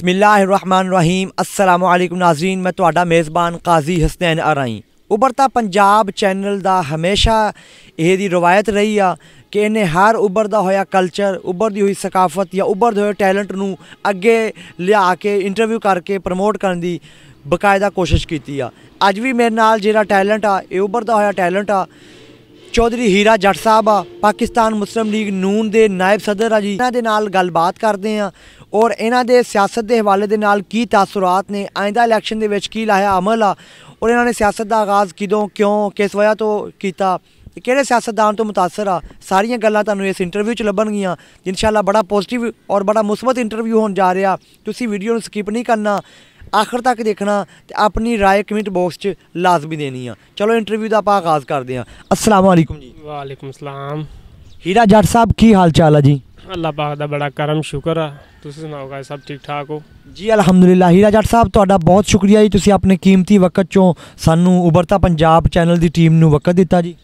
ਬismillahirrahmanirrahim अस्सलाम वालेकुम नाजरीन मैं ਤੁਹਾਡਾ ਮੇਜ਼ਬਾਨ ਕਾਜ਼ੀ ਹਸਨੈਨ ਅਰਾਈ ਉਬਰਤਾ ਪੰਜਾਬ ਚੈਨਲ ਦਾ ਹਮੇਸ਼ਾ ਇਹ ਦੀ ਰਵਾਇਤ ਰਹੀ ਆ ਕਿ ਇਹਨੇ ਹਰ ਉਬਰਦਾ ਹੋਇਆ ਕਲਚਰ ਉਬਰਦੀ ਹੋਈ ਸਕਾਫਤ ਜਾਂ ਉਬਰਦੇ ਹੋਏ ਟੈਲੈਂਟ ਨੂੰ ਅੱਗੇ ਲਿਆ ਕੇ ਇੰਟਰਵਿਊ ਕਰਕੇ ਪ੍ਰਮੋਟ ਕਰਨ ਦੀ ਬਕਾਇਦਾ ਕੋਸ਼ਿਸ਼ ਕੀਤੀ ਆ ਅੱਜ ਵੀ ਮੇਰੇ ਨਾਲ ਜਿਹੜਾ ਟੈਲੈਂਟ ਆ ਇਹ ਉਬਰਦਾ ਹੋਇਆ ਟੈਲੈਂਟ ਆ ਚੌਧਰੀ ਹੀਰਾ ਜੱਟ ਸਾਹਿਬ ਆ ਪਾਕਿਸਤਾਨ ਮੁਸਲਮ ਲੀਗ ਨੂਨ ਦੇ ਨਾਇਬ ਸਦਰ ਆ ਜੀ ਇਹਨਾਂ ਦੇ ਨਾਲ ਗੱਲਬਾਤ ਕਰਦੇ ਆ ਔਰ ਇਹਨਾਂ ਦੇ ਸਿਆਸਤ ਦੇ ਹਵਾਲੇ ਦੇ ਨਾਲ ਕੀ ਤਾਸਰਾਤ ਨੇ ਆਇਂਦਾ ਇਲੈਕਸ਼ਨ ਦੇ ਵਿੱਚ ਕੀ ਲਾਇਆ ਅਮਲ ਆ ਔਰ ਇਹਨਾਂ ਨੇ ਸਿਆਸਤ ਦਾ ਆਗਾਜ਼ ਕਿਦੋਂ ਕਿਉਂ ਕਿਸ ਵਜ੍ਹਾ ਤੋਂ ਕੀਤਾ ਤੇ ਕਿਹੜੇ ਸਿਆਸਤਦਾਨ ਤੋਂ متاثر ਆ ਸਾਰੀਆਂ ਗੱਲਾਂ ਤੁਹਾਨੂੰ ਇਸ ਇੰਟਰਵਿਊ 'ਚ ਲੱਭਣਗੀਆਂ ਇਨਸ਼ਾਅੱਲਾ ਬੜਾ ਪੋਜ਼ਿਟਿਵ ਔਰ ਬੜਾ ਮੁਸਬਤ ਇੰਟਰਵਿਊ ਹੋਣ ਜਾ ਰਿਹਾ ਤੁਸੀਂ ਵੀਡੀਓ ਨੂੰ ਸਕਿਪ ਨਹੀਂ ਕਰਨਾ ਆਖਰ ਤੱਕ ਦੇਖਣਾ ਤੇ ਆਪਣੀ رائے ਕਮੈਂਟ ਬਾਕਸ 'ਚ ਲਾਜ਼ਮੀ ਦੇਣੀ ਆ ਚਲੋ ਇੰਟਰਵਿਊ ਦਾ ਆਪਾਂ ਆਗਾਜ਼ ਕਰਦੇ ਆ ਅਸਲਾਮੁਅਲੈਕੁਮ ਜੀ ਵਾਲੇਕੁਮ ਸਲਾਮ ਹੀਰਾ ਜੱਟ ਸਾਹਿਬ ਕੀ ਹਾਲ ਚਾਲ ਆ ਜੀ ਅੱਲਾਹ ਪਾਕ ਦਾ ਬੜਾ ਕਰਮ ਸ਼ੁਕਰ ਆ ਤੁਸੀਂ ਸੁਣਾਓ ਗਾਇਸ ਸਭ ਠੀਕ ਠਾਕ ਹੋ ਜੀ ਅਲਹਮਦੁਲਿਲਾ ਹੀਰਾ ਜੱਟ ਸਾਹਿਬ ਤੁਹਾਡਾ ਬਹੁਤ ਸ਼ੁਕਰੀਆ ਜੀ ਤੁਸੀਂ ਆਪਣੇ ਕੀਮਤੀ ਵਕਤ ਚੋਂ ਸਾਨੂੰ ਉਬਰਤਾ ਪੰਜਾਬ ਚੈਨਲ ਦੀ ਟੀਮ ਨੂੰ ਵਕਤ ਦਿੱਤਾ ਜੀ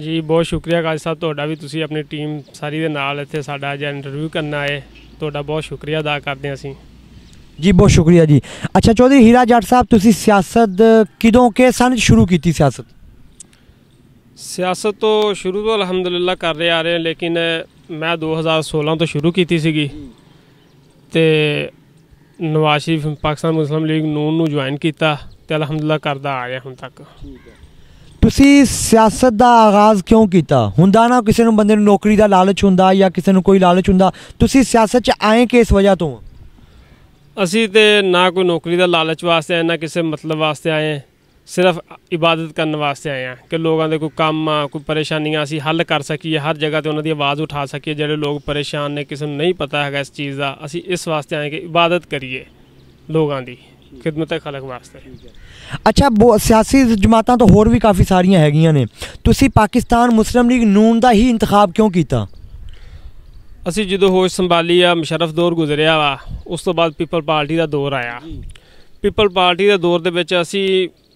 ਜੀ ਬਹੁਤ ਸ਼ੁਕਰੀਆ ਗਾਇਸ ਸਾਹਿਬ ਤੁਹਾਡਾ ਵੀ ਤੁਸੀਂ ਆਪਣੀ ਟੀਮ ਸਾਰੀ ਦੇ ਨਾਲ ਇੱਥੇ ਸਾਡਾ ਅੱਜ ਇੰਟਰਵਿਊ ਕਰਨ ਆਏ ਤੁਹਾਡਾ ਬਹੁਤ ਸ਼ੁਕਰੀਆ ਅਦਾ ਕਰਦੇ ਹਾਂ ਅਸੀਂ ਜੀ ਬਹੁਤ ਸ਼ੁਕਰੀਆ ਜੀ ਅੱਛਾ ਚੌਧਰੀ ਹੀਰਾ ਜੱਟ ਸਾਹਿਬ ਤੁਸੀਂ ਸਿਆਸਤ ਕਿਦੋਂ ਕੇ ਸਨ ਸ਼ੁਰੂ ਕੀਤੀ ਸਿਆਸਤ ਸਿਆਸਤ ਤੋਂ ਸ਼ੁਰੂ ਤੋਂ ਅਲਹਮਦੁਲਿਲਾ ਕਰ ਰਹੇ ਆ ਰਹੇ ਲੇਕਿਨ ਮੈਂ 2016 ਤੋਂ ਸ਼ੁਰੂ ਕੀਤੀ ਸੀਗੀ ਤੇ ਨਵਾਜ਼ ਸ਼ਰੀਫ ਪਾਕਿਸਤਾਨ ਮੁਸਲਮ ਲੀਗ ਨੂਨ ਨੂੰ ਜੁਆਇਨ ਕੀਤਾ ਤੇ ਅਲਹਮਦੁਲਿਲਾ ਕਰਦਾ ਆ ਗਿਆ ਹੁਣ ਤੱਕ ਤੁਸੀਂ ਸਿਆਸਤ ਦਾ ਆਗਾਜ਼ ਕਿਉਂ ਕੀਤਾ ਹੁੰਦਾ ਨਾ ਕਿਸੇ ਨੂੰ ਬੰਦੇ ਨੂੰ ਨੌਕਰੀ ਦਾ ਲਾਲਚ ਹੁੰਦਾ ਜਾਂ ਕਿਸੇ ਨੂੰ ਕੋਈ ਲਾਲਚ ਹੁੰਦਾ ਤੁਸੀਂ ਸਿਆਸਤ 'ਚ ਆਏ ਕਿਸ ਵਜ੍ਹਾ ਤੋਂ ਅਸੀਂ ਤੇ ਨਾ ਕੋਈ ਨੌਕਰੀ ਦਾ ਲਾਲਚ ਵਾਸਤੇ ਆਏ ਨਾ ਕਿਸੇ ਮਤਲਬ ਵਾਸਤੇ ਆਏ ਸਿਰਫ ਇਬਾਦਤ ਕਰਨ ਵਾਸਤੇ ਆਏ ਆ ਕਿ ਲੋਕਾਂ ਦੇ ਕੋਈ ਕੰਮ ਆ ਕੋਈ ਪਰੇਸ਼ਾਨੀਆਂ ਅਸੀਂ ਹੱਲ ਕਰ ਸਕੀਏ ਹਰ ਜਗ੍ਹਾ ਤੇ ਉਹਨਾਂ ਦੀ ਆਵਾਜ਼ ਉਠਾ ਸਕੀਏ ਜਿਹੜੇ ਲੋਕ ਪਰੇਸ਼ਾਨ ਨੇ ਕਿਸੇ ਨੂੰ ਨਹੀਂ ਪਤਾ ਹੈਗਾ ਇਸ ਚੀਜ਼ ਦਾ ਅਸੀਂ ਇਸ ਵਾਸਤੇ ਆਏ ਕਿ ਇਬਾਦਤ ਕਰੀਏ ਲੋਕਾਂ ਦੀ ਖਿਦਮਤ ਖਲਕ ਵਾਸਤੇ ਅੱਛਾ ਸਿਆਸੀ ਜਮਾਤਾਂ ਤਾਂ ਹੋਰ ਵੀ ਕਾਫੀ ਸਾਰੀਆਂ ਹੈਗੀਆਂ ਨੇ ਤੁਸੀਂ ਪਾਕਿਸਤਾਨ ਮੁਸਲਿਮ ਲੀਗ ਨੂਨ ਦਾ ਹੀ ਇੰਤਖਾਬ ਕਿਉਂ ਕੀਤਾ ਅਸੀਂ ਜਦੋਂ ਹੋਸ਼ ਸੰਭਾਲੀ ਆ ਮੁਸ਼ਰਫ ਦੌਰ ਗੁਜ਼ਰਿਆ ਵਾ ਉਸ ਤੋਂ ਬਾਅਦ ਪੀਪਲ ਪਾਰਟੀ ਦਾ ਦੌਰ ਆਇਆ ਪੀਪਲ ਪਾਰਟੀ ਦੇ ਦੌਰ ਦੇ ਵਿੱਚ ਅਸੀਂ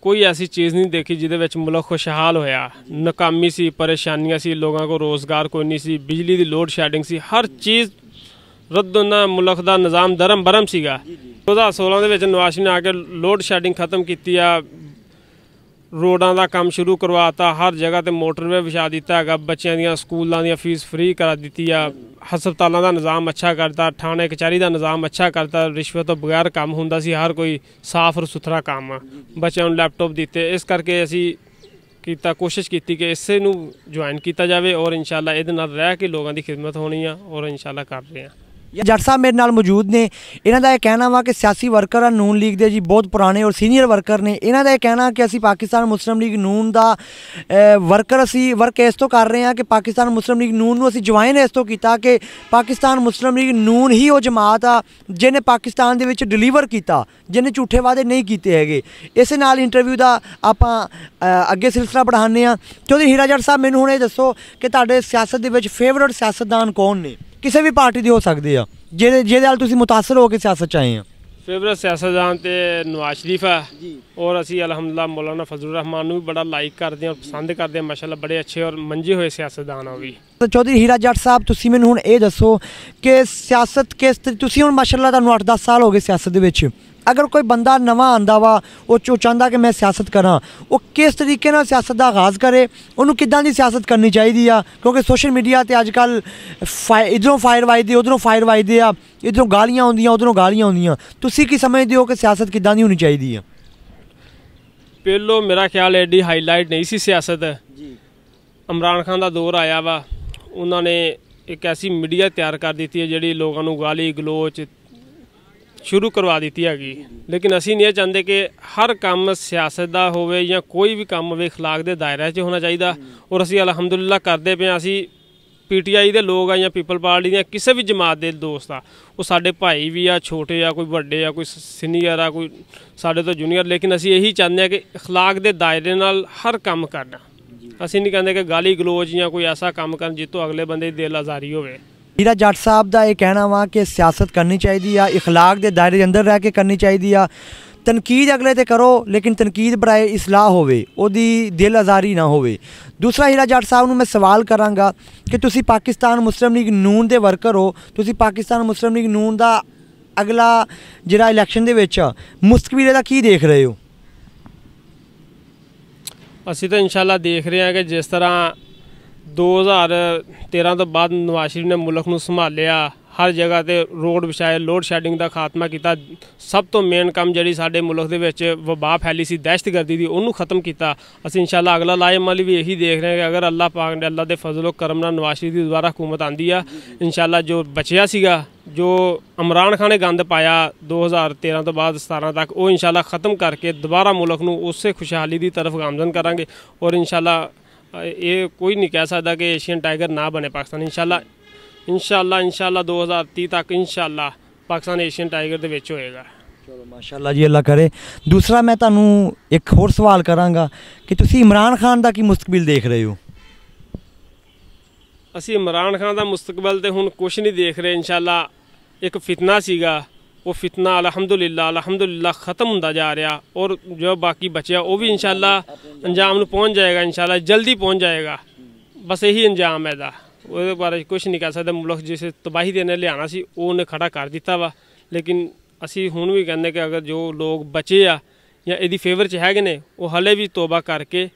ਕੋਈ ਐਸੀ ਚੀਜ਼ ਨਹੀਂ ਦੇਖੀ ਜਿਹਦੇ ਵਿੱਚ ਮੁਲਕ ਖੁਸ਼ਹਾਲ ਹੋਇਆ ਨਕਾਮੀ ਸੀ ਪਰੇਸ਼ਾਨੀਆਂ ਸੀ ਲੋਕਾਂ ਕੋ ਰੋਜ਼ਗਾਰ ਕੋਈ ਨਹੀਂ ਸੀ ਬਿਜਲੀ ਦੀ ਲੋਡ ਸ਼ੈਡਿੰਗ ਸੀ ਹਰ ਚੀਜ਼ ਰੱਦੋਨਾ ਮੁਲਕ ਦਾ ਨਿਜ਼ਾਮ ਦਰਮ ਬਰਮ ਸੀਗਾ 2016 ਦੇ ਵਿੱਚ ਨਵਾਜ਼ ਨੇ ਆ ਕੇ ਲੋਡ ਸ਼ੈਡਿੰਗ ਖਤਮ ਕੀਤੀ ਆ ਰੋਡਾਂ ਦਾ ਕੰਮ ਸ਼ੁਰੂ ਕਰਵਾਤਾ ਹਰ ਜਗ੍ਹਾ ਤੇ ਮੋਟਰਵੇ ਵਿਛਾ ਦਿੱਤਾ ਹੈਗਾ ਬੱਚਿਆਂ ਦੀਆਂ ਸਕੂਲਾਂ ਦੀਆਂ ਫੀਸ ਫ੍ਰੀ ਕਰਾ ਦਿੱਤੀ ਆ ਹਸਪਤਾਲਾਂ ਦਾ ਨਿਜ਼ਾਮ ਅੱਛਾ ਕਰਤਾ ਥਾਣੇ ਕਚਹਿਰੀ ਦਾ ਨਿਜ਼ਾਮ ਅੱਛਾ ਕਰਤਾ ਰਿਸ਼ਵਤ ਤੋਂ ਬਗੈਰ ਕੰਮ ਹੁੰਦਾ ਸੀ ਹਰ ਕੋਈ ਸਾਫ਼ ਔਰ ਸੁਥਰਾ ਕੰਮ ਆ ਬੱਚਿਆਂ ਨੂੰ ਲੈਪਟਾਪ ਦਿੱਤੇ ਇਸ ਕਰਕੇ ਅਸੀਂ ਕੀਤਾ ਕੋਸ਼ਿਸ਼ ਕੀਤੀ ਕਿ ਇਸੇ ਨੂੰ ਜੁਆਇਨ ਕੀਤਾ ਜਾਵੇ ਔਰ ਇਨਸ਼ਾਅੱਲਾ ਇਹਦੇ ਨਾਲ ਰਹਿ ਕੇ ਲੋਕਾਂ ਦੀ ਖਿਦਮਤ ਹੋਣੀ ਆ ਔਰ ਇਨਸ਼ਾਅੱਲਾ ਕਰ ਰਹੇ ਆ ਜੱਟ ਸਾਹਿਬ ਮੇਰੇ ਨਾਲ ਮੌਜੂਦ ਨੇ ਇਹਨਾਂ ਦਾ ਇਹ ਕਹਿਣਾ ਵਾ ਕਿ ਸਿਆਸੀ ਵਰਕਰ ਆ ਨੂਨ ਲੀਗ ਦੇ ਜੀ ਬਹੁਤ ਪੁਰਾਣੇ ਔਰ ਸੀਨੀਅਰ ਵਰਕਰ ਨੇ ਇਹਨਾਂ ਦਾ ਇਹ ਕਹਿਣਾ ਕਿ ਅਸੀਂ ਪਾਕਿਸਤਾਨ ਮੁਸਲਿਮ ਲੀਗ ਨੂਨ ਦਾ ਵਰਕਰ ਅਸੀਂ ਵਰਕ ਇਸ ਤੋਂ ਕਰ ਰਹੇ ਹਾਂ ਕਿ ਪਾਕਿਸਤਾਨ ਮੁਸਲਿਮ ਲੀਗ ਨੂਨ ਨੂੰ ਅਸੀਂ ਜੁਆਇਨ ਇਸ ਤੋਂ ਕੀਤਾ ਕਿ ਪਾਕਿਸਤਾਨ ਮੁਸਲਿਮ ਲੀਗ ਨੂਨ ਹੀ ਉਹ ਜਮਾਤ ਆ ਜਿਹਨੇ ਪਾਕਿਸਤਾਨ ਦੇ ਵਿੱਚ ਡਿਲੀਵਰ ਕੀਤਾ ਜਿਹਨੇ ਝੂਠੇ ਵਾਅਦੇ ਨਹੀਂ ਕੀਤੇ ਹੈਗੇ ਇਸੇ ਨਾਲ ਇੰਟਰਵਿਊ ਦਾ ਆਪਾਂ ਅੱਗੇ ਸਿਲਸਿਲਾ ਬੜਾਉਂਦੇ ਆ ਚੌਧਰੀ ਹੀਰਾ ਜੱਟ ਸਾਹਿਬ ਮੈਨੂੰ ਹੁਣ ਇਹ ਦੱਸੋ ਕਿ ਤੁਹਾਡੇ ਸਿਆਸਤ ਦੇ ਵਿੱਚ ਫੇਵਰਟ ਸਿਆਸਤਦਾਨ ਕੌਣ ਨੇ ਕਿਸੇ ਵੀ ਪਾਰਟੀ ਦੀ ਹੋ ਸਕਦੀ ਆ ਜਿਹਦੇ ਜਿਹਦੇ ਨਾਲ ਤੁਸੀਂ متاثر ਹੋ ਕੇ ਸਿਆਸਤ ਚ ਆਏ ਆ ਫੇਵਰਟ ਸਿਆਸਤਦਾਨ ਤੇ ਨਵਾਜ਼ ਸ਼ਰੀਫ ਆ ਔਰ ਅਸੀਂ ਅਲਹਮਦੁਲਿਲਾ ਮੌਲਾਨਾ ਫਜ਼ਲੁਰ ਰਹਿਮਾਨ ਨੂੰ ਵੀ ਬੜਾ ਲਾਈਕ ਕਰਦੇ ਆ ਪਸੰਦ ਕਰਦੇ ਆ ਮਾਸ਼ਾਅੱਲਾ ਬੜੇ ਅੱਛੇ ਔਰ ਮੰਜੇ ਹੋਏ ਸਿਆਸਤਦਾਨ ਆ ਵੀ ਚੌਧਰੀ ਹੀਰਾ ਜੱਟ ਸਾਹਿਬ ਤੁਸੀਂ ਮੈਨੂੰ ਹੁਣ ਇਹ ਦੱਸੋ ਕਿ ਸਿਆਸਤ ਕਿਸ ਤੁਸੀਂ ਹੁਣ ਮਾਸ਼ਾਅੱਲਾ ਤੁਹਾਨੂੰ 8-10 ਸਾਲ ਹੋ ਗਏ ਸਿਆਸਤ ਦੇ ਵਿੱਚ ਅਗਰ ਕੋਈ ਬੰਦਾ ਨਵਾਂ ਆਂਦਾ ਵਾ ਉਹ ਚਾਹੁੰਦਾ ਕਿ ਮੈਂ ਸਿਆਸਤ ਕਰਾਂ ਉਹ ਕਿਸ ਤਰੀਕੇ ਨਾਲ ਸਿਆਸਤ ਦਾ ਆਗਾਜ਼ ਕਰੇ ਉਹਨੂੰ ਕਿੱਦਾਂ ਦੀ ਸਿਆਸਤ ਕਰਨੀ ਚਾਹੀਦੀ ਆ ਕਿਉਂਕਿ ਸੋਸ਼ਲ ਮੀਡੀਆ ਤੇ ਅੱਜਕੱਲ ਇਧਰੋਂ ਫਾਇਰ ਵਾਜਦੀ ਉਧਰੋਂ ਫਾਇਰ ਵਾਜਦੀ ਆ ਇਧਰੋਂ ਗਾਲੀਆਂ ਆਉਂਦੀਆਂ ਉਧਰੋਂ ਗਾਲੀਆਂ ਆਉਂਦੀਆਂ ਤੁਸੀਂ ਕੀ ਸਮਝਦੇ ਹੋ ਕਿ ਸਿਆਸਤ ਕਿੱਦਾਂ ਦੀ ਹੋਣੀ ਚਾਹੀਦੀ ਆ ਪਹਿਲੋ ਮੇਰਾ ਖਿਆਲ ਐਡੀ ਹਾਈਲਾਈਟ ਨਹੀਂ ਸੀ ਸਿਆਸਤ ਜੀ ਇਮਰਾਨ ਖਾਨ ਦਾ ਦੌਰ ਆਇਆ ਵਾ ਉਹਨਾਂ ਨੇ ਇੱਕ ਐਸੀ ਮੀਡੀਆ ਤਿਆਰ ਕਰ ਦਿੱਤੀ ਹੈ ਜਿਹੜੀ ਲੋਕਾਂ ਨੂੰ ਗਾਲੀ ਗਲੋਚ ਸ਼ੁਰੂ ਕਰਵਾ ਦਿੱਤੀ ਹੈਗੀ ਲੇਕਿਨ ਅਸੀਂ ਨਹੀਂ ਚਾਹੁੰਦੇ ਕਿ ਹਰ ਕੰਮ ਸਿਆਸਤ ਦਾ ਹੋਵੇ ਜਾਂ ਕੋਈ ਵੀ ਕੰਮ ਹੋਵੇ اخلاق ਦੇ ਦਾਇਰੇ 'ਚ ਹੋਣਾ ਚਾਹੀਦਾ ਔਰ ਅਸੀਂ ਅਲਹਮਦੁਲਿਲਾ ਕਰਦੇ ਪਏ ਅਸੀਂ ਪੀਟੀਆਈ ਦੇ ਲੋਕ ਆ ਜਾਂ ਪੀਪਲ ਪਾਰਟੀ ਦੇ ਕਿਸੇ ਵੀ ਜਮਾਤ ਦੇ ਦੋਸਤ ਆ ਉਹ ਸਾਡੇ ਭਾਈ ਵੀ ਆ ਛੋਟੇ ਆ ਕੋਈ ਵੱਡੇ ਆ ਕੋਈ ਸੀਨੀਅਰ ਆ ਕੋਈ ਸਾਡੇ ਤੋਂ ਜੂਨੀਅਰ ਲੇਕਿਨ ਅਸੀਂ ਇਹੀ ਚਾਹੁੰਦੇ ਆ ਕਿ اخلاق ਦੇ ਦਾਇਰੇ ਨਾਲ ਹਰ ਕੰਮ ਕਰਨਾ ਅਸੀਂ ਨਹੀਂ ਕਹਿੰਦੇ ਕਿ ਗਾਲੀ ਗਲੋਚ ਜਾਂ ਕੋਈ ਐਸਾ ਕੰਮ ਕਰਨ ਜਿੱਤੋਂ ਅਗਲੇ ਬੰਦੇ ਦੀ ਦਿਲ ਆਜ਼ਾਰੀ ਹੋਵੇ ਜਿਹੜਾ ਜੱਟ ਸਾਹਿਬ ਦਾ ਇਹ ਕਹਿਣਾ ਵਾ ਕਿ ਸਿਆਸਤ ਕਰਨੀ ਚਾਹੀਦੀ ਆ اخلاق ਦੇ ਦਾਇਰੇ ਦੇ ਅੰਦਰ ਰਹਿ ਕੇ ਕਰਨੀ ਚਾਹੀਦੀ ਆ ਤਨਕੀਦ ਅਗਲੇ ਤੇ ਕਰੋ ਲੇਕਿਨ ਤਨਕੀਦ ਬੜਾਏ ਇਸਲਾਹ ਹੋਵੇ ਉਹਦੀ ਦਿਲ ਆਜ਼ਾਰੀ ਨਾ ਹੋਵੇ ਦੂਸਰਾ ਹੀਰਾ ਜੱਟ ਸਾਹਿਬ ਨੂੰ ਮੈਂ ਸਵਾਲ ਕਰਾਂਗਾ ਕਿ ਤੁਸੀਂ ਪਾਕਿਸਤਾਨ ਮੁਸਲਿਮ ਲੀਗ ਨੂਨ ਦੇ ਵਰਕਰ ਹੋ ਤੁਸੀਂ ਪਾਕਿਸਤਾਨ ਮੁਸਲਿਮ ਲੀਗ ਨੂਨ ਦਾ ਅਗਲਾ ਜਿਹੜਾ ਇਲੈਕਸ਼ਨ ਦੇ ਵਿੱਚ ਮੁਸਤਕਬਲ ਦਾ ਕੀ ਦੇਖ ਰਹੇ ਹੋ ਅਸੀਂ ਤਾਂ ਇਨਸ਼ਾਅੱਲਾ ਦੇਖ ਰਹੇ ਹਾਂ ਕਿ ਜਿਸ ਤਰ੍ਹਾਂ 2013 ਤੋਂ ਬਾਅਦ ਨਵਾਸ਼ਰੀ ਨੇ ਮੁਲਕ ਨੂੰ ਸੰਭਾਲਿਆ ਹਰ ਜਗ੍ਹਾ ਤੇ ਰੋਡ ਵਿਛਾਏ ਲੋਡ ਸ਼ੈਡਿੰਗ ਦਾ ਖਾਤਮਾ ਕੀਤਾ ਸਭ ਤੋਂ ਮੇਨ ਕੰਮ ਜਿਹੜੀ ਸਾਡੇ ਮੁਲਕ ਦੇ ਵਿੱਚ ਵਬਾ ਫੈਲੀ ਸੀ ਦਹਿਸ਼ਤਗਰਦੀ ਦੀ ਉਹਨੂੰ ਖਤਮ ਕੀਤਾ ਅਸੀਂ ਇਨਸ਼ਾਅੱਲਾ ਅਗਲਾ ਲਾਇਮ ਵਾਲੀ ਵੀ ਇਹੀ ਦੇਖ ਰਹੇ ਹਾਂ ਕਿ ਅਗਰ ਅੱਲਾਹ ਪਾਕ ਨੇ ਅੱਲਾਹ ਦੇ ਫਜ਼ਲੋ ਕਰਮ ਨਾਲ ਨਵਾਸ਼ੀ ਦੀ ਦੁਬਾਰਾ ਹਕੂਮਤ ਆਂਦੀ ਆ ਇਨਸ਼ਾਅੱਲਾ ਜੋ ਬਚਿਆ ਸੀਗਾ ਜੋ ਇਮਰਾਨ ਖਾਨ ਨੇ ਗੰਦ ਪਾਇਆ 2013 ਤੋਂ ਬਾਅਦ 17 ਤੱਕ ਉਹ ਇਨਸ਼ਾਅੱਲਾ ਖਤਮ ਕਰਕੇ ਦੁਬਾਰਾ ਮੁਲਕ ਨੂੰ ਉਸੇ ਖੁਸ਼ਹਾਲੀ ਦੀ ਤਰਫ ਗਾਮਜ਼ਨ ਕਰਾਂਗੇ ਔਰ ਇਨਸ਼ਾਅੱਲਾ ਇਹ ਕੋਈ ਨਹੀਂ ਕਹਿ ਸਕਦਾ ਕਿ ਏਸ਼ੀਅਨ ਟਾਈਗਰ ਨਾ ਬਣੇ ਪਾਕਿਸਤਾਨ ਇਨਸ਼ਾਅੱਲਾ ਇਨਸ਼ਾਅੱਲਾ ਇਨਸ਼ਾਅੱਲਾ 2030 ਤੱਕ ਇਨਸ਼ਾਅੱਲਾ ਪਾਕਿਸਤਾਨ ਏਸ਼ੀਅਨ ਟਾਈਗਰ ਦੇ ਵਿੱਚ ਹੋਏਗਾ ਚਲੋ ਮਾਸ਼ਾਅੱਲਾ ਜੀ ਅੱਲਾ ਕਰੇ ਦੂਸਰਾ ਮੈਂ ਤੁਹਾਨੂੰ ਇੱਕ ਹੋਰ ਸਵਾਲ ਕਰਾਂਗਾ ਕਿ ਤੁਸੀਂ ਇਮਰਾਨ ਖਾਨ ਦਾ ਕੀ ਮੁਸਤਕਬਲ ਦੇਖ ਰਹੇ ਹੋ ਅਸੀਂ ਇਮਰਾਨ ਖਾਨ ਦਾ ਮੁਸਤਕਬਲ ਤੇ ਹੁਣ ਕੁਝ ਨਹੀਂ ਦੇਖ ਰਹੇ ਇਨਸ਼ਾਅੱਲਾ ਇੱਕ ਫਿਤਨਾ ਸੀਗਾ ਉਹ ਫਿਤਨਾ ਅਲਹਮਦੁਲਿਲਾ ਅਲਹਮਦੁਲਿਲਾ ਖਤਮ ਹੁੰਦਾ ਜਾ ਰਿਹਾ ਔਰ ਜੋ ਬਾਕੀ ਬਚਿਆ ਉਹ ਵੀ ਇਨਸ਼ਾਅੱਲਾ ਅੰਜਾਮ ਨੂੰ ਪਹੁੰਚ ਜਾਏਗਾ ਇਨਸ਼ਾਅੱਲਾ ਜਲਦੀ ਪਹੁੰਚ ਜਾਏਗਾ ਬਸ ਇਹੀ ਅੰਜਾਮ ਹੈ ਦਾ ਉਹਦੇ ਬਾਰੇ ਕੁਝ ਨਹੀਂ ਕਹਿ ਸਕਦਾ ਮੁਲਕ ਜਿਸ ਤਬਾਹੀ ਦੇ ਨਾਲ ਲਿਆਣਾ ਸੀ ਉਹ ਉਹਨੇ ਖੜਾ ਕਰ ਦਿੱਤਾ ਵਾ ਲੇਕਿਨ ਅਸੀਂ ਹੁਣ ਵੀ ਕਹਿੰਦੇ ਕਿ ਅਗਰ ਜੋ ਲੋਕ ਬਚੇ ਆ ਜਾਂ ਇਹਦੀ ਫੇਵਰ 'ਚ ਹੈਗੇ ਨੇ ਉਹ ਹਲੇ ਵੀ ਤੋਬਾ ਕਰਕੇ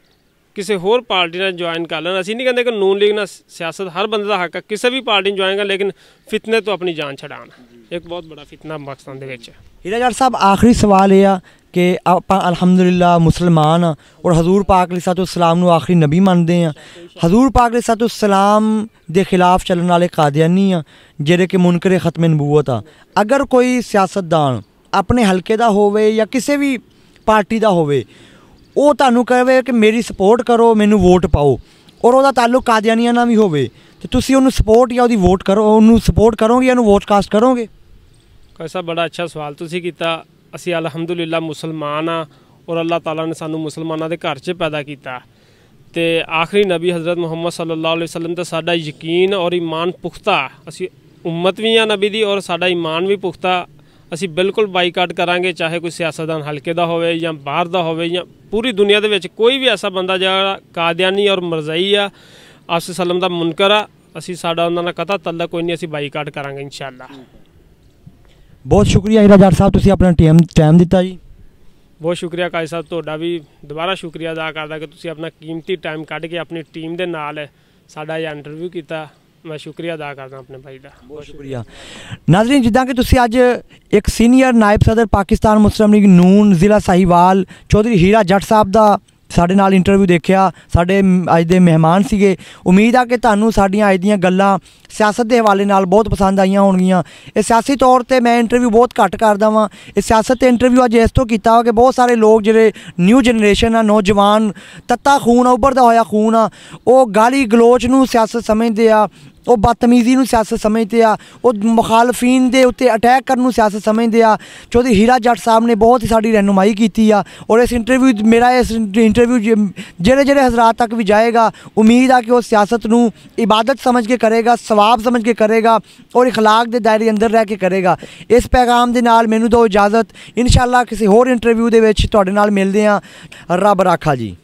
ਕਿਸੇ ਹੋਰ ਪਾਰਟੀ ਨਾਲ ਜੁਆਇਨ ਕਰ ਲੈਣ ਅਸੀਂ ਨਹੀਂ ਕਹਿੰਦੇ ਕਿ ਨੂਨ ਲੀਗ ਨਾਲ ਸਿਆਸਤ ਹਰ ਬੰਦੇ ਦਾ ਹੱਕ ਹੈ ਕਿਸੇ ਵੀ ਪਾਰਟੀ ਨੂੰ ਜੁਆਇਨ ਕਰ ਲੇਕਿਨ ਫਿਤਨੇ ਤੋਂ ਆਪਣੀ ਜਾਨ ਛਡਾਉਣ ਇੱਕ ਬਹੁਤ ਵੱਡਾ ਫਿਤਨਾ ਪਾਕਿਸਤਾਨ ਦੇ ਵਿੱਚ ਹੀਰਾ ਜੱਟ ਸਾਹਿਬ ਆਖਰੀ ਸਵਾਲ ਇਹ ਆ ਕਿ ਆਪਾਂ ਅਲਹਮਦੁਲਿਲਾ ਮੁਸਲਮਾਨ ਆ ਔਰ ਹਜ਼ੂਰ ਪਾਕ ਅਲੈਹ ਸਾਤੋ ਸਲਾਮ ਨੂੰ ਆਖਰੀ ਨਬੀ ਮੰਨਦੇ ਆ ਹਜ਼ੂਰ ਪਾਕ ਅਲੈਹ ਸਾਤੋ ਸਲਾਮ ਦੇ ਖਿਲਾਫ ਚੱਲਣ ਵਾਲੇ ਕਾਦੀਆਨੀ ਆ ਜਿਹੜੇ ਕਿ ਮੁਨਕਰ ਖਤਮ ਨਬੂਵਤ ਆ ਅਗਰ ਕੋਈ ਸਿਆਸਤਦਾਨ ਆਪਣੇ ਹਲਕੇ ਦਾ ਹੋਵੇ ਜਾਂ ਕਿਸੇ ਵੀ ਪਾਰਟੀ ਦਾ ਹੋਵੇ ਉਹ ਤੁਹਾਨੂੰ ਕਹੇ ਕਿ ਮੇਰੀ ਸਪੋਰਟ ਕਰੋ ਮੈਨੂੰ ਵੋਟ ਪਾਓ ਔਰ ਉਹਦਾ ਤਾਲੁਕ ਕਾਦੀਆਨੀਆਂ ਨਾਲ ਵੀ ਹੋਵੇ ਤੇ ਤੁਸੀਂ ਉਹਨੂੰ ਸਪੋਰਟ ਜਾਂ ਉਹਦੀ ਵੋਟ ਕਰੋ ਉਹਨੂੰ ਸਪੋਰਟ ਕਰੋਗੇ ਜਾਂ ਉਹਨੂੰ ਵੋਟ ਕਾਸਟ ਕਰੋਗੇ ਕੈਸਾ ਬੜਾ ਅੱਛਾ ਸਵਾਲ ਤੁਸੀਂ ਕੀਤਾ ਅਸੀਂ ਅਲਹਮਦੁਲਿਲਾ ਮੁਸਲਮਾਨ ਆ ਔਰ ਅੱਲਾਹ ਤਾਲਾ ਨੇ ਸਾਨੂੰ ਮੁਸਲਮਾਨਾਂ ਦੇ ਘਰ 'ਚ ਪੈਦਾ ਕੀਤਾ ਤੇ ਆਖਰੀ ਨਬੀ ਹਜ਼ਰਤ ਮੁਹੰਮਦ ਸੱਲੱਲਾਹੁ ਅਲੈਹਿ ਵਸੱਲਮ ਤੇ ਸਾਡਾ ਯਕੀਨ ਔਰ ਈਮਾਨ ਪੁਖਤਾ ਅਸੀਂ ਉਮਤ ਵੀ ਆ ਨਬੀ ਦੀ ਔਰ ਸਾਡਾ ਈਮਾਨ ਵੀ ਪੁਖਤਾ ਅਸੀਂ ਬਿਲਕੁਲ ਬਾਈਕਾਟ ਕਰਾਂਗੇ ਚਾਹੇ ਕੋਈ ਸਿਆਸਤਦਾਨ ਹਲਕੇ ਦਾ ਹੋਵੇ ਜਾਂ ਬਾਹਰ ਦਾ ਹੋਵੇ ਜਾਂ ਪੂਰੀ ਦੁਨੀਆ ਦੇ ਵਿੱਚ ਕੋਈ ਵੀ ਐਸਾ ਬੰਦਾ ਜਿਹੜਾ ਕਾਦੀਆਨੀ ਔਰ ਮਰਜ਼ਈ ਆ ਅਸੀਂ ਸੱਲਮ ਦਾ ਮੁਨਕਰ ਆ ਅਸੀਂ ਸਾਡਾ ਉਹਨਾਂ ਨਾਲ ਕਤਾ ਤੱਲਾ ਕੋਈ ਨਹੀਂ ਅਸੀਂ ਬਾਈਕਾਟ ਕਰਾਂਗੇ ਇਨਸ਼ਾਅੱਲਾ ਬਹੁਤ ਸ਼ੁਕਰੀਆ ਹੀਰਾ ਜੱਟ ਸਾਹਿਬ ਤੁਸੀਂ ਆਪਣਾ ਟਾਈਮ ਟਾਈਮ ਦਿੱਤਾ ਜੀ ਬਹੁਤ ਸ਼ੁਕਰੀਆ ਕਾਜ ਸਾਹਿਬ ਤੁਹਾਡਾ ਵੀ ਦੁਬਾਰਾ ਸ਼ੁਕਰੀਆ ਅਦਾ ਕਰਦਾ ਕਿ ਤੁਸੀਂ ਆਪਣਾ ਕੀਮਤੀ ਟਾਈਮ ਕੱਢ ਕੇ ਆਪਣੀ ਟੀਮ ਦੇ ਨਾਲ ਸਾਡਾ ਇਹ ਇੰਟਰਵਿਊ ਕੀਤਾ ਮੈਂ ਸ਼ੁਕਰੀਆ ਅਦਾ ਕਰਦਾ ਆਪਣੇ ਭਾਈ ਦਾ ਬਹੁਤ ਸ਼ੁਕਰੀਆ ਨਾਜ਼ਰੀਨ ਜਿੱਦਾਂ ਕਿ ਤੁਸੀਂ ਅੱਜ ਇੱਕ ਸੀਨੀਅਰ ਨਾਇਬ ਸਦਰ ਪਾਕਿਸਤਾਨ ਮੁਸਲਮ ਲੀਗ ਨੂਨ ਜ਼ਿਲ੍ਹਾ ਸਹੀਵਾਲ ਚੌਧਰੀ ਹੀਰਾ ਜੱਟ ਸਾਹਿਬ ਦਾ ਸਾਡੇ ਨਾਲ ਇੰਟਰਵਿਊ ਦੇਖਿਆ ਸਾਡੇ ਅੱਜ ਦੇ ਮਹਿਮਾਨ ਸੀਗੇ ਉਮੀਦ ਆ ਕਿ ਤੁਹਾਨੂੰ ਸਾਡੀਆਂ ਅੱਜ ਦੀਆਂ ਗੱਲਾਂ ਸਿਆਸਤ ਦੇ ਹਵਾਲੇ ਨਾਲ ਬਹੁਤ ਪਸੰਦ ਆਈਆਂ ਹੋਣਗੀਆਂ ਇਹ ਸਿਆਸੀ ਤੌਰ ਤੇ ਮੈਂ ਇੰਟਰਵਿਊ ਬਹੁਤ ਘੱਟ ਕਰਦਾ ਵਾਂ ਇਹ ਸਿਆਸਤ ਤੇ ਇੰਟਰਵਿਊ ਅੱਜ ਇਸ ਤੋਂ ਕੀਤਾ ਵਾ ਕਿ ਬਹੁਤ ਸਾਰੇ ਲੋਕ ਜਿਹੜੇ ਨਿਊ ਜਨਰੇਸ਼ਨ ਆ ਨੌਜਵਾਨ ਤੱਤਾ ਖੂਨ ਆ ਉੱਭਰਦਾ ਹੋਇਆ ਖੂਨ ਆ ਉਹ ਗਾਲੀ ਗਲੋਚ ਨੂੰ ਸਿਆਸਤ ਸਮਝਦੇ ਆ ਉਹ ਬਦਤਮੀਜ਼ੀ ਨੂੰ ਸਿਆਸਤ ਸਮਝਦੇ ਆ ਉਹ ਮੁਖਾਲਫੀਨ ਦੇ ਉੱਤੇ ਅਟੈਕ ਕਰਨ ਨੂੰ ਸਿਆਸਤ ਸਮਝਦੇ ਆ ਚੌਧਰੀ ਹੀਰਾ ਜੱਟ ਸਾਹਿਬ ਨੇ ਬਹੁਤ ਹੀ ਸਾਡੀ ਰਹਿਨੁਮਾਈ ਕੀਤੀ ਆ ਔਰ ਇਸ ਇੰਟਰਵਿਊ ਮੇਰਾ ਇਸ ਇੰਟਰਵਿਊ ਜਿਹੜੇ ਜਿਹੜੇ ਹਜ਼ਰਤ ਤੱਕ ਵੀ ਜਾਏਗਾ ਉਮੀਦ ਆ ਕਿ ਉਹ ਸਿਆਸਤ ਨੂੰ ਇਬਾਦਤ ਸਮਝ ਕੇ ਕਰੇਗਾ ਸਵਾਬ ਸਮਝ ਕੇ ਕਰੇਗਾ ਔਰ اخلاق ਦੇ ਦਾਇਰੇ ਅੰਦਰ ਰਹਿ ਕੇ ਕਰੇਗਾ ਇਸ ਪੈਗਾਮ ਦੇ ਨਾਲ ਮੈਨੂੰ ਦਿਓ ਇਜਾਜ਼ਤ ਇਨਸ਼ਾਅੱਲਾ ਕਿਸੇ ਹੋਰ ਇੰਟਰਵਿਊ ਦੇ ਵਿੱਚ ਤੁਹਾਡੇ ਨਾਲ ਮਿਲਦੇ ਆ ਰੱਬ ਰਾਖਾ ਜੀ